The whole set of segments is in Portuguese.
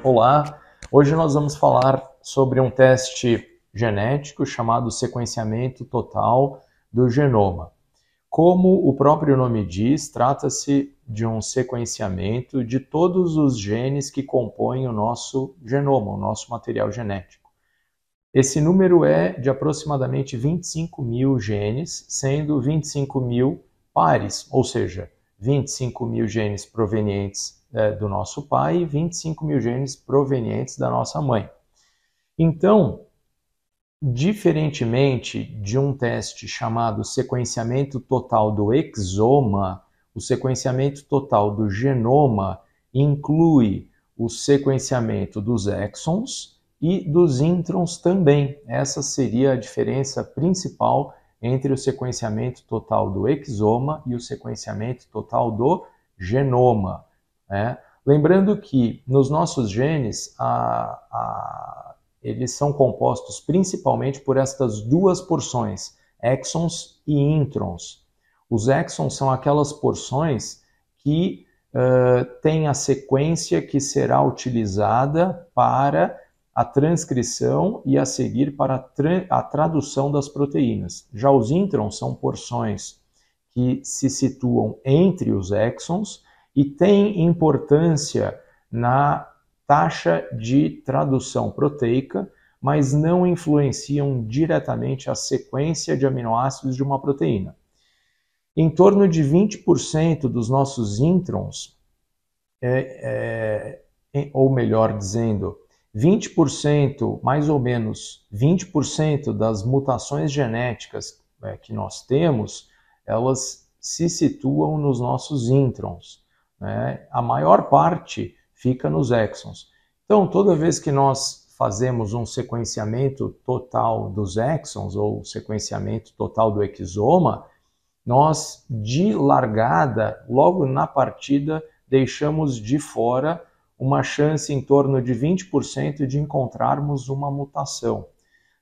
Olá, hoje nós vamos falar sobre um teste genético chamado sequenciamento total do genoma. Como o próprio nome diz, trata-se de um sequenciamento de todos os genes que compõem o nosso genoma, o nosso material genético. Esse número é de aproximadamente 25 mil genes, sendo 25 mil pares, ou seja, 25 mil genes provenientes é, do nosso pai e 25 mil genes provenientes da nossa mãe. Então, diferentemente de um teste chamado sequenciamento total do exoma, o sequenciamento total do genoma inclui o sequenciamento dos exons e dos introns também. Essa seria a diferença principal entre o sequenciamento total do exoma e o sequenciamento total do genoma. Né? Lembrando que nos nossos genes a, a, eles são compostos principalmente por estas duas porções, exons e introns. Os exons são aquelas porções que uh, têm a sequência que será utilizada para a transcrição e a seguir para a, tra a tradução das proteínas. Já os introns são porções que se situam entre os exons e tem importância na taxa de tradução proteica, mas não influenciam diretamente a sequência de aminoácidos de uma proteína. Em torno de 20% dos nossos introns, é, é, ou melhor dizendo, 20%, mais ou menos 20% das mutações genéticas é, que nós temos, elas se situam nos nossos introns né, a maior parte fica nos exons. Então, toda vez que nós fazemos um sequenciamento total dos exons ou sequenciamento total do exoma, nós de largada, logo na partida, deixamos de fora uma chance em torno de 20% de encontrarmos uma mutação.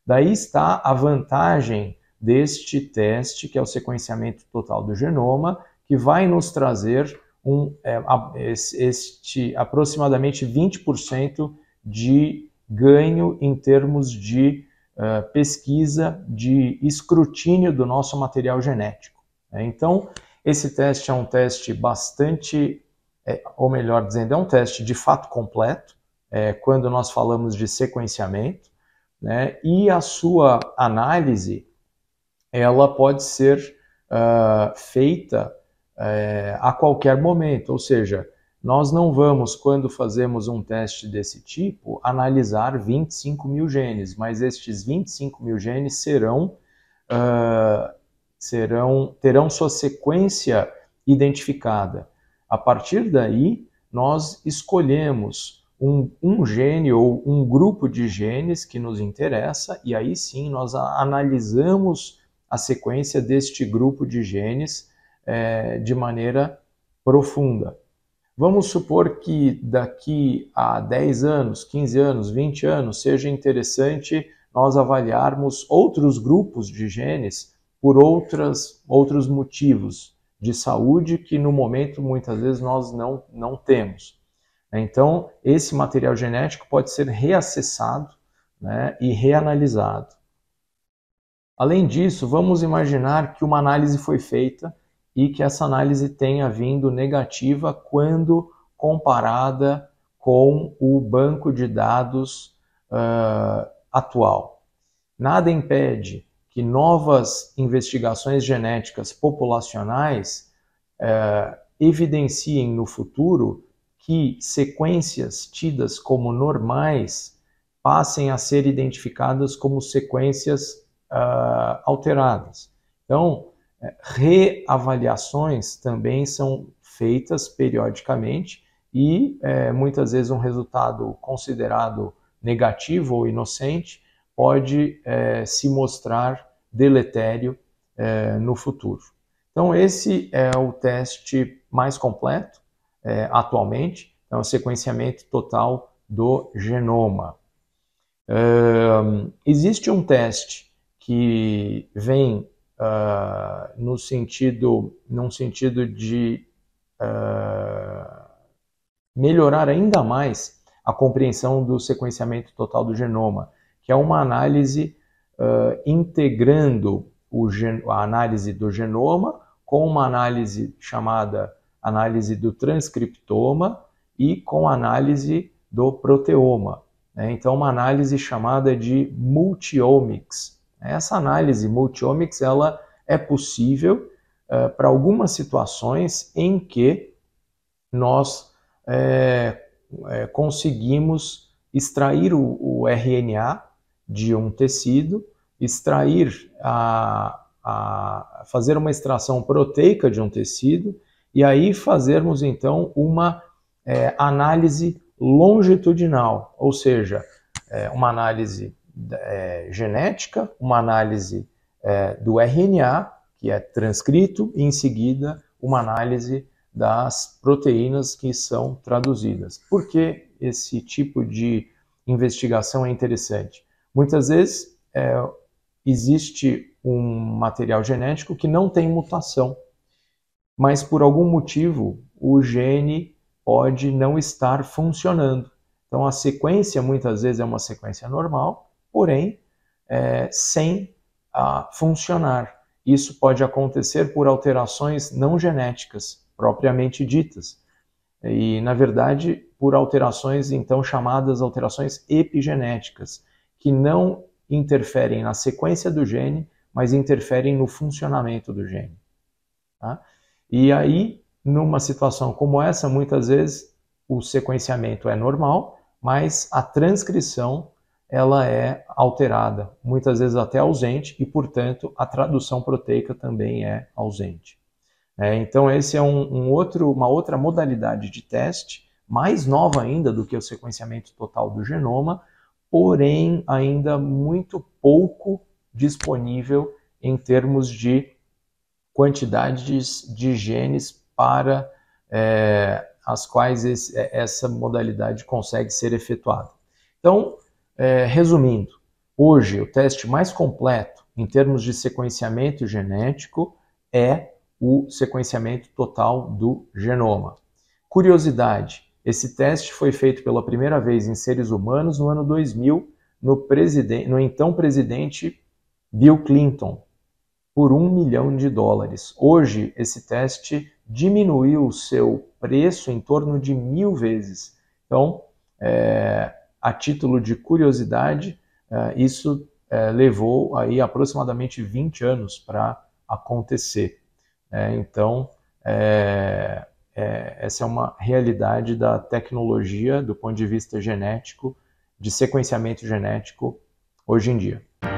Daí está a vantagem deste teste, que é o sequenciamento total do genoma, que vai nos trazer um, é, a, este aproximadamente 20% de ganho em termos de uh, pesquisa, de escrutínio do nosso material genético. Né? Então, esse teste é um teste bastante, é, ou melhor dizendo, é um teste de fato completo, é, quando nós falamos de sequenciamento, né? e a sua análise, ela pode ser uh, feita é, a qualquer momento. Ou seja, nós não vamos, quando fazemos um teste desse tipo, analisar 25 mil genes, mas estes 25 mil genes serão, uh, serão terão sua sequência identificada. A partir daí, nós escolhemos um, um gene ou um grupo de genes que nos interessa, e aí sim nós analisamos a sequência deste grupo de genes é, de maneira profunda. Vamos supor que daqui a 10 anos, 15 anos, 20 anos, seja interessante nós avaliarmos outros grupos de genes por outras, outros motivos de saúde que no momento muitas vezes nós não, não temos. Né? Então, esse material genético pode ser reacessado né, e reanalisado. Além disso, vamos imaginar que uma análise foi feita e que essa análise tenha vindo negativa quando comparada com o banco de dados uh, atual. Nada impede que novas investigações genéticas populacionais uh, evidenciem no futuro que sequências tidas como normais passem a ser identificadas como sequências uh, alteradas. Então, reavaliações também são feitas periodicamente e é, muitas vezes um resultado considerado negativo ou inocente pode é, se mostrar deletério é, no futuro. Então, esse é o teste mais completo é, atualmente, é o sequenciamento total do genoma. existe um teste que vem uh, no sentido, num sentido de uh, melhorar ainda mais a compreensão do sequenciamento total do genoma, que é uma análise uh, integrando a análise do genoma com uma análise chamada análise do transcriptoma e com análise do proteoma. Né? Então, uma análise chamada de multiomics, essa análise multiomics ela é possível uh, para algumas situações em que nós é, é, conseguimos extrair o, o, RNA de um tecido, extrair a, a, fazer uma extração proteica de um tecido e aí fazermos então uma é, análise longitudinal, ou seja, uma análise é, genética, uma análise é, do RNA, que é transcrito, e em seguida uma análise das proteínas que são traduzidas. Por que esse tipo de investigação é interessante? Muitas vezes é, existe um material genético que não tem mutação, mas por algum motivo o gene pode não estar funcionando. Então a sequência muitas vezes é uma sequência normal, porém é, sem ah, funcionar. Isso pode acontecer por alterações não genéticas, propriamente ditas, e, na verdade, por alterações então chamadas alterações epigenéticas, que não interferem na sequência do gene, mas interferem no funcionamento do gene. Tá? E aí, numa situação como essa, muitas vezes o sequenciamento é normal, mas a transcrição ela é alterada, muitas vezes até ausente, e, portanto, a tradução proteica também é ausente. É, então, esse é um, um, outro, uma outra modalidade de teste, mais nova ainda do que o sequenciamento total do genoma, porém ainda muito pouco disponível em termos de quantidades de genes para é, as quais esse, é, essa modalidade consegue ser efetuada. Então, é, resumindo, hoje o teste mais completo em termos de sequenciamento genético é o sequenciamento total do genoma. Curiosidade: esse teste foi feito pela primeira vez em seres humanos no ano 2000 no, no então presidente Bill Clinton por um milhão de dólares. Hoje, esse teste diminuiu o seu preço em torno de mil vezes. Então, é, a título de curiosidade, eh, isso eh, levou aí aproximadamente 20 anos para acontecer. Né? Então, é, é, essa é uma realidade da tecnologia do ponto de vista genético, de sequenciamento genético hoje em dia.